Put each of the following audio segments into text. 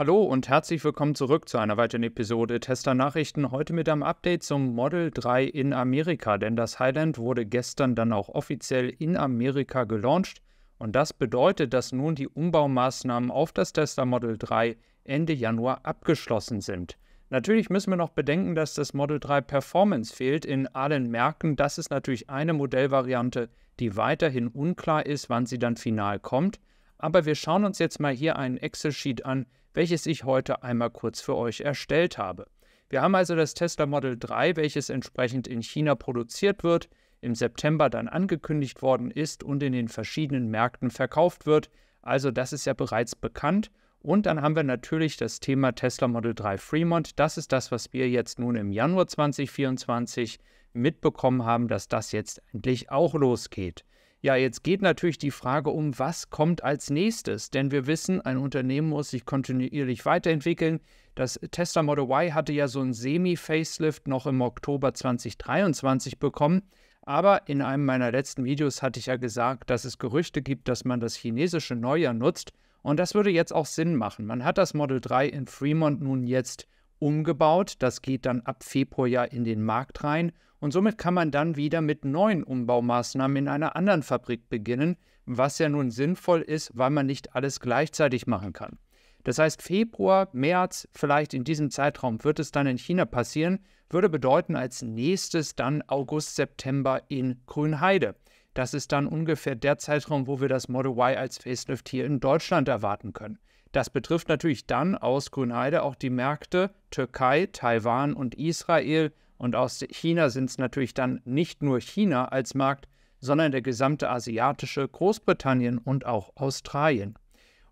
Hallo und herzlich willkommen zurück zu einer weiteren Episode Tester Nachrichten. Heute mit einem Update zum Model 3 in Amerika, denn das Highland wurde gestern dann auch offiziell in Amerika gelauncht. Und das bedeutet, dass nun die Umbaumaßnahmen auf das Tesla Model 3 Ende Januar abgeschlossen sind. Natürlich müssen wir noch bedenken, dass das Model 3 Performance fehlt in allen Märkten. Das ist natürlich eine Modellvariante, die weiterhin unklar ist, wann sie dann final kommt. Aber wir schauen uns jetzt mal hier einen Excel-Sheet an, welches ich heute einmal kurz für euch erstellt habe. Wir haben also das Tesla Model 3, welches entsprechend in China produziert wird, im September dann angekündigt worden ist und in den verschiedenen Märkten verkauft wird. Also das ist ja bereits bekannt. Und dann haben wir natürlich das Thema Tesla Model 3 Fremont. Das ist das, was wir jetzt nun im Januar 2024 mitbekommen haben, dass das jetzt endlich auch losgeht. Ja, jetzt geht natürlich die Frage um, was kommt als nächstes? Denn wir wissen, ein Unternehmen muss sich kontinuierlich weiterentwickeln. Das Tesla Model Y hatte ja so einen Semi-Facelift noch im Oktober 2023 bekommen. Aber in einem meiner letzten Videos hatte ich ja gesagt, dass es Gerüchte gibt, dass man das chinesische Neujahr nutzt. Und das würde jetzt auch Sinn machen. Man hat das Model 3 in Fremont nun jetzt umgebaut. Das geht dann ab Februar ja in den Markt rein. Und somit kann man dann wieder mit neuen Umbaumaßnahmen in einer anderen Fabrik beginnen, was ja nun sinnvoll ist, weil man nicht alles gleichzeitig machen kann. Das heißt, Februar, März, vielleicht in diesem Zeitraum wird es dann in China passieren, würde bedeuten als nächstes dann August, September in Grünheide. Das ist dann ungefähr der Zeitraum, wo wir das Model Y als Facelift hier in Deutschland erwarten können. Das betrifft natürlich dann aus Grünheide auch die Märkte Türkei, Taiwan und Israel. Und aus China sind es natürlich dann nicht nur China als Markt, sondern der gesamte asiatische Großbritannien und auch Australien.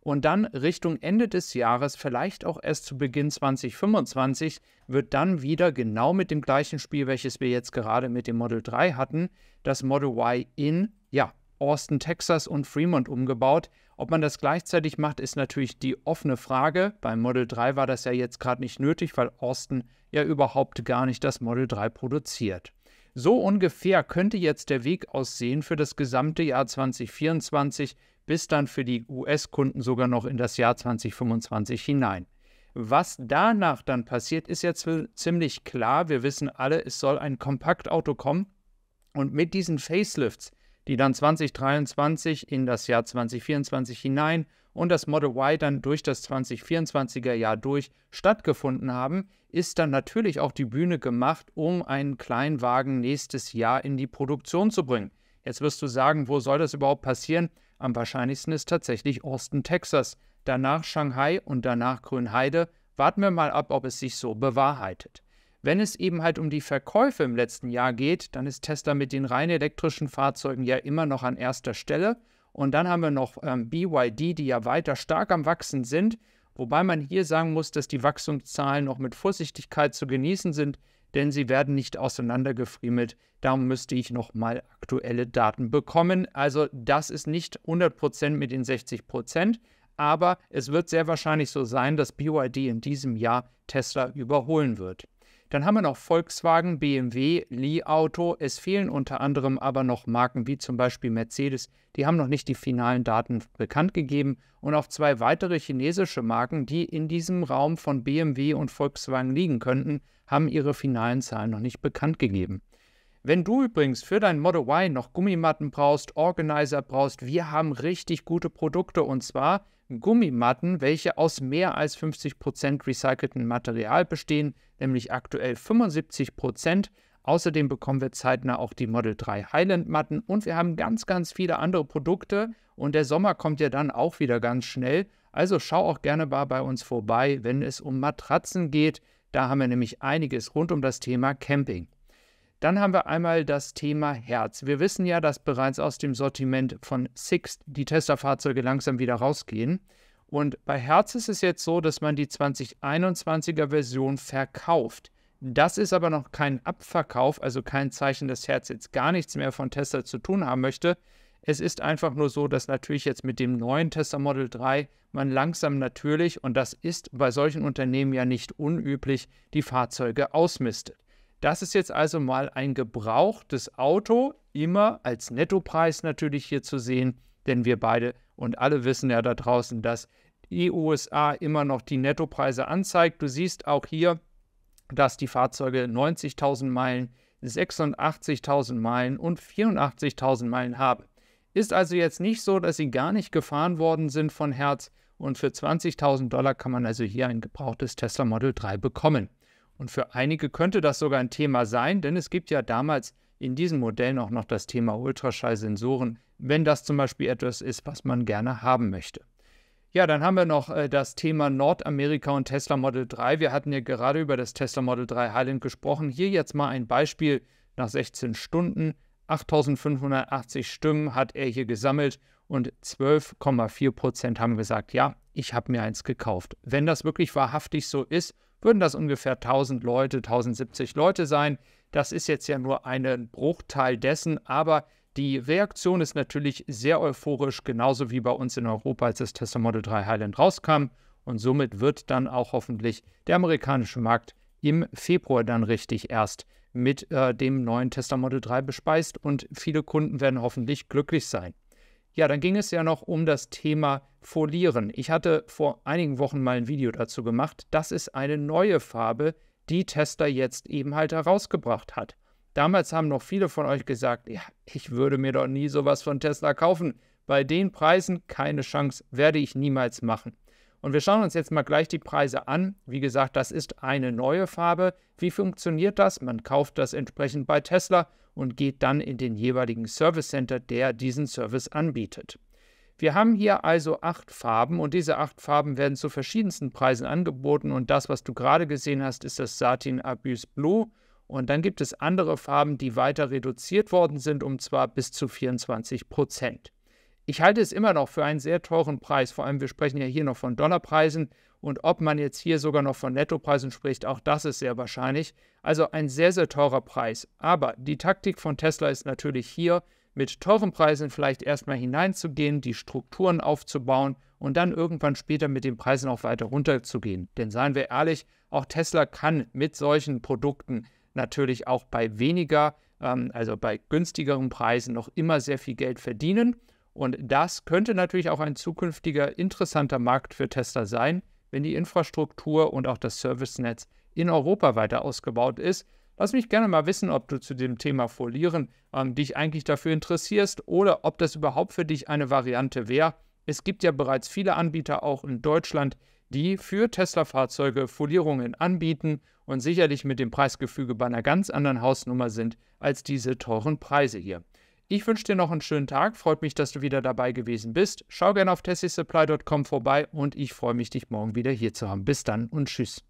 Und dann Richtung Ende des Jahres, vielleicht auch erst zu Beginn 2025, wird dann wieder genau mit dem gleichen Spiel, welches wir jetzt gerade mit dem Model 3 hatten, das Model Y in, ja, Austin, Texas und Fremont umgebaut. Ob man das gleichzeitig macht, ist natürlich die offene Frage. Beim Model 3 war das ja jetzt gerade nicht nötig, weil Austin ja überhaupt gar nicht das Model 3 produziert. So ungefähr könnte jetzt der Weg aussehen für das gesamte Jahr 2024, bis dann für die US-Kunden sogar noch in das Jahr 2025 hinein. Was danach dann passiert, ist jetzt ziemlich klar. Wir wissen alle, es soll ein Kompaktauto kommen. Und mit diesen Facelifts die dann 2023 in das Jahr 2024 hinein und das Model Y dann durch das 2024er Jahr durch stattgefunden haben, ist dann natürlich auch die Bühne gemacht, um einen Kleinwagen nächstes Jahr in die Produktion zu bringen. Jetzt wirst du sagen, wo soll das überhaupt passieren? Am wahrscheinlichsten ist tatsächlich Austin, Texas, danach Shanghai und danach Grünheide. Warten wir mal ab, ob es sich so bewahrheitet. Wenn es eben halt um die Verkäufe im letzten Jahr geht, dann ist Tesla mit den rein elektrischen Fahrzeugen ja immer noch an erster Stelle. Und dann haben wir noch ähm, BYD, die ja weiter stark am Wachsen sind. Wobei man hier sagen muss, dass die Wachstumszahlen noch mit Vorsichtigkeit zu genießen sind, denn sie werden nicht auseinandergefriemelt. Darum müsste ich nochmal aktuelle Daten bekommen. Also das ist nicht 100% mit den 60%, aber es wird sehr wahrscheinlich so sein, dass BYD in diesem Jahr Tesla überholen wird. Dann haben wir noch Volkswagen, BMW, Li Auto. Es fehlen unter anderem aber noch Marken wie zum Beispiel Mercedes. Die haben noch nicht die finalen Daten bekannt gegeben. Und auch zwei weitere chinesische Marken, die in diesem Raum von BMW und Volkswagen liegen könnten, haben ihre finalen Zahlen noch nicht bekannt gegeben. Wenn du übrigens für dein Model Y noch Gummimatten brauchst, Organizer brauchst, wir haben richtig gute Produkte und zwar Gummimatten, welche aus mehr als 50% recyceltem Material bestehen, nämlich aktuell 75%. Außerdem bekommen wir zeitnah auch die Model 3 Highland-Matten und wir haben ganz, ganz viele andere Produkte und der Sommer kommt ja dann auch wieder ganz schnell. Also schau auch gerne mal bei uns vorbei, wenn es um Matratzen geht. Da haben wir nämlich einiges rund um das Thema Camping. Dann haben wir einmal das Thema Herz. Wir wissen ja, dass bereits aus dem Sortiment von Sixt die Testerfahrzeuge langsam wieder rausgehen. Und bei Herz ist es jetzt so, dass man die 2021er Version verkauft. Das ist aber noch kein Abverkauf, also kein Zeichen, dass Herz jetzt gar nichts mehr von Tesla zu tun haben möchte. Es ist einfach nur so, dass natürlich jetzt mit dem neuen Tesla Model 3 man langsam natürlich, und das ist bei solchen Unternehmen ja nicht unüblich, die Fahrzeuge ausmistet. Das ist jetzt also mal ein gebrauchtes Auto, immer als Nettopreis natürlich hier zu sehen, denn wir beide und alle wissen ja da draußen, dass die USA immer noch die Nettopreise anzeigt. Du siehst auch hier, dass die Fahrzeuge 90.000 Meilen, 86.000 Meilen und 84.000 Meilen haben. Ist also jetzt nicht so, dass sie gar nicht gefahren worden sind von Herz und für 20.000 Dollar kann man also hier ein gebrauchtes Tesla Model 3 bekommen. Und für einige könnte das sogar ein Thema sein, denn es gibt ja damals in diesem Modell auch noch das Thema Ultraschallsensoren, wenn das zum Beispiel etwas ist, was man gerne haben möchte. Ja, dann haben wir noch äh, das Thema Nordamerika und Tesla Model 3. Wir hatten ja gerade über das Tesla Model 3 Highland gesprochen. Hier jetzt mal ein Beispiel nach 16 Stunden. 8580 Stimmen hat er hier gesammelt und 12,4 Prozent haben gesagt, ja, ich habe mir eins gekauft. Wenn das wirklich wahrhaftig so ist würden das ungefähr 1000 Leute, 1070 Leute sein. Das ist jetzt ja nur ein Bruchteil dessen, aber die Reaktion ist natürlich sehr euphorisch, genauso wie bei uns in Europa, als das Tesla Model 3 Highland rauskam. Und somit wird dann auch hoffentlich der amerikanische Markt im Februar dann richtig erst mit äh, dem neuen Tesla Model 3 bespeist und viele Kunden werden hoffentlich glücklich sein. Ja, dann ging es ja noch um das Thema Folieren. Ich hatte vor einigen Wochen mal ein Video dazu gemacht. Das ist eine neue Farbe, die Tester jetzt eben halt herausgebracht hat. Damals haben noch viele von euch gesagt, ja, ich würde mir doch nie sowas von Tesla kaufen. Bei den Preisen keine Chance, werde ich niemals machen. Und wir schauen uns jetzt mal gleich die Preise an. Wie gesagt, das ist eine neue Farbe. Wie funktioniert das? Man kauft das entsprechend bei Tesla und geht dann in den jeweiligen Service Center, der diesen Service anbietet. Wir haben hier also acht Farben und diese acht Farben werden zu verschiedensten Preisen angeboten und das, was du gerade gesehen hast, ist das Satin Abyss Blue und dann gibt es andere Farben, die weiter reduziert worden sind um zwar bis zu 24 Prozent. Ich halte es immer noch für einen sehr teuren Preis. Vor allem, wir sprechen ja hier noch von Dollarpreisen. Und ob man jetzt hier sogar noch von Nettopreisen spricht, auch das ist sehr wahrscheinlich. Also ein sehr, sehr teurer Preis. Aber die Taktik von Tesla ist natürlich hier, mit teuren Preisen vielleicht erstmal hineinzugehen, die Strukturen aufzubauen und dann irgendwann später mit den Preisen auch weiter runterzugehen. Denn seien wir ehrlich, auch Tesla kann mit solchen Produkten natürlich auch bei weniger, ähm, also bei günstigeren Preisen noch immer sehr viel Geld verdienen. Und das könnte natürlich auch ein zukünftiger interessanter Markt für Tesla sein, wenn die Infrastruktur und auch das Servicenetz in Europa weiter ausgebaut ist. Lass mich gerne mal wissen, ob du zu dem Thema Folieren ähm, dich eigentlich dafür interessierst oder ob das überhaupt für dich eine Variante wäre. Es gibt ja bereits viele Anbieter auch in Deutschland, die für Tesla-Fahrzeuge Folierungen anbieten und sicherlich mit dem Preisgefüge bei einer ganz anderen Hausnummer sind als diese teuren Preise hier. Ich wünsche dir noch einen schönen Tag, freut mich, dass du wieder dabei gewesen bist. Schau gerne auf tessysupply.com vorbei und ich freue mich, dich morgen wieder hier zu haben. Bis dann und tschüss.